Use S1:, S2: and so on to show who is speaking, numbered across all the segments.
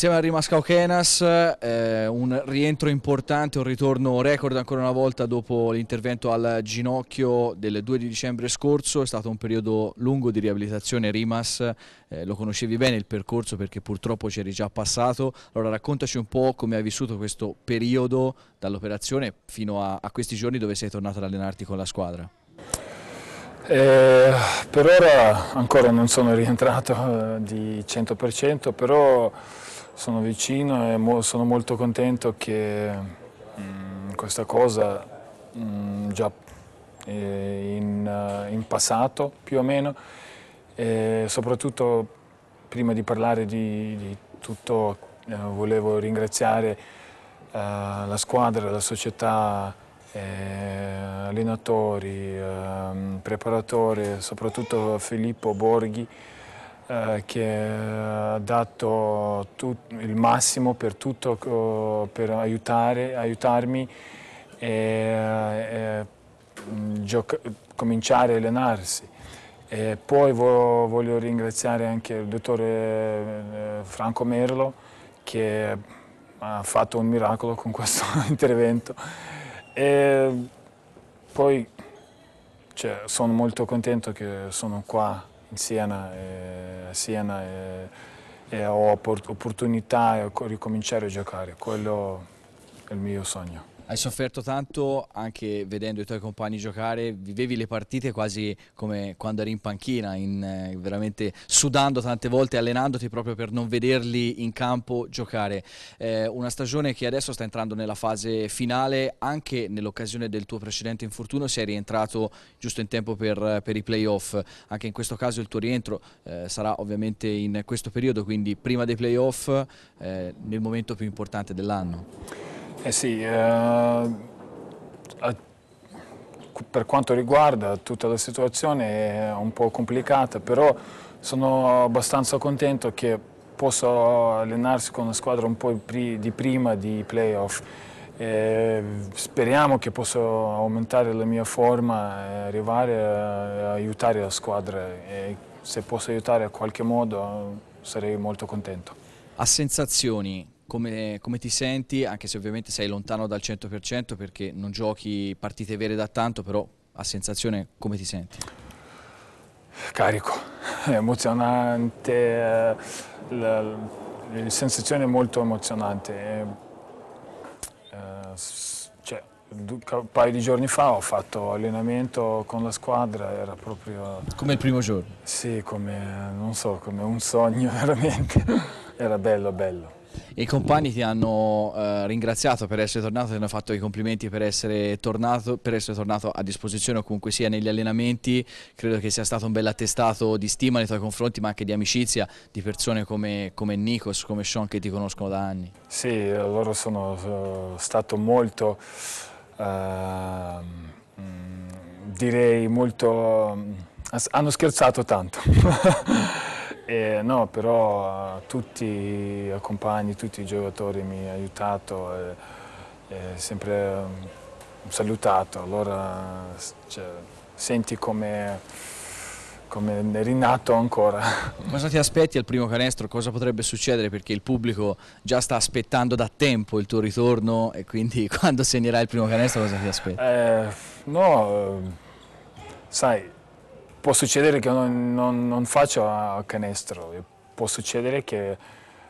S1: Insieme a Rimas Cauchenas, eh, un rientro importante, un ritorno record ancora una volta dopo l'intervento al ginocchio del 2 di dicembre scorso, è stato un periodo lungo di riabilitazione Rimas, eh, lo conoscevi bene il percorso perché purtroppo c'eri già passato, allora raccontaci un po' come hai vissuto questo periodo dall'operazione fino a, a questi giorni dove sei tornato ad allenarti con la squadra.
S2: Eh, per ora ancora non sono rientrato eh, di 100%, però sono vicino e mo sono molto contento che mh, mm, questa cosa mh, mm, già eh, in, eh, in, passato più o meno e soprattutto prima di parlare di, di tutto eh, volevo ringraziare eh, la squadra, la società, eh, allenatori, ehm, preparatori, soprattutto Filippo Borghi eh, che ha dato il massimo per, tutto, eh, per aiutare, aiutarmi e, e mm, cominciare a allenarsi. E poi vo voglio ringraziare anche il dottore eh, Franco Merlo che ha fatto un miracolo con questo intervento. E poi cioè, sono molto contento che sono qua in Siena a Siena e, e ho opportunità di ricominciare a giocare. Quello è il mio sogno.
S1: Hai sofferto tanto anche vedendo i tuoi compagni giocare, vivevi le partite quasi come quando eri in panchina, in, eh, veramente sudando tante volte, allenandoti proprio per non vederli in campo giocare. Eh, una stagione che adesso sta entrando nella fase finale, anche nell'occasione del tuo precedente infortunio sei rientrato giusto in tempo per, per i playoff, anche in questo caso il tuo rientro eh, sarà ovviamente in questo periodo, quindi prima dei playoff, eh, nel momento più importante dell'anno.
S2: Eh sì, eh, per quanto riguarda tutta la situazione è un po' complicata, però sono abbastanza contento che posso allenarsi con una squadra un po' di prima di playoff. Eh, speriamo che possa aumentare la mia forma arrivare a aiutare la squadra e se posso aiutare in qualche modo sarei molto contento.
S1: A sensazioni come, come, ti senti, anche se ovviamente sei lontano dal 100% perché non giochi partite vere da tanto, però a sensazione come ti senti?
S2: Carico, emozionante, eh, la, la sensazione è molto emozionante. Eh, eh, cioè, un paio di giorni fa ho fatto allenamento con la squadra, era proprio... Come il primo giorno? Sì, come, so, come un sogno veramente, era bello, bello.
S1: I compagni ti hanno eh, ringraziato per essere tornato, ti hanno fatto i complimenti per essere, tornato, per essere tornato a disposizione o comunque sia negli allenamenti. Credo che sia stato un bel attestato di stima nei tuoi confronti, ma anche di amicizia di persone come,
S2: come Nikos, come Sean che ti conoscono da anni. Sì, loro sono stato molto, eh, direi molto, hanno scherzato tanto. Eh, no, però eh, tutti i compagni, tutti i giocatori mi hanno aiutato, e, e sempre mm, salutato, allora cioè, senti come, come è rinato ancora.
S1: Cosa ti aspetti al primo canestro? Cosa potrebbe succedere? Perché il pubblico già sta aspettando da tempo il tuo ritorno e quindi quando segnerai il primo canestro cosa ti aspetti?
S2: Eh, no, eh, sai, può succedere che non, non, non faccio a canestro, può succedere che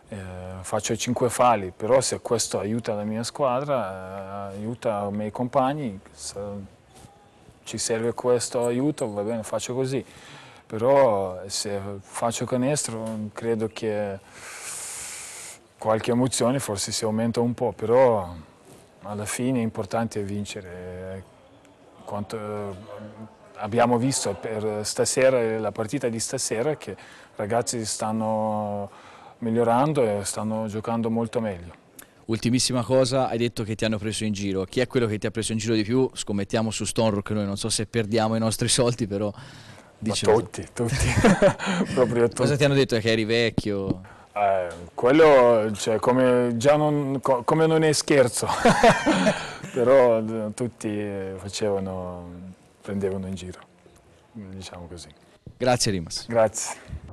S2: eh, faccio 5 fali, però se questo aiuta la mia squadra, eh, aiuta i miei compagni, se ci serve questo aiuto, va bene, faccio così. Però se faccio canestro credo che qualche emozione forse si aumenta un po', però alla fine è importante vincere eh, quanto, abbiamo visto per stasera, la partita di stasera che i ragazzi stanno migliorando e stanno giocando molto meglio.
S1: Ultimissima cosa, hai detto che ti hanno preso in giro. Chi è quello che ti ha preso in giro di più? Scommettiamo su Stone Rock noi, non so se perdiamo i nostri soldi, però...
S2: tutti, tutti, proprio tutti. Cosa ti hanno detto? Che eri vecchio? Eh, quello, cioè, come, non, come non è scherzo, però eh, tutti facevano prendevano in giro, diciamo così.
S1: Grazie Rimas. Grazie.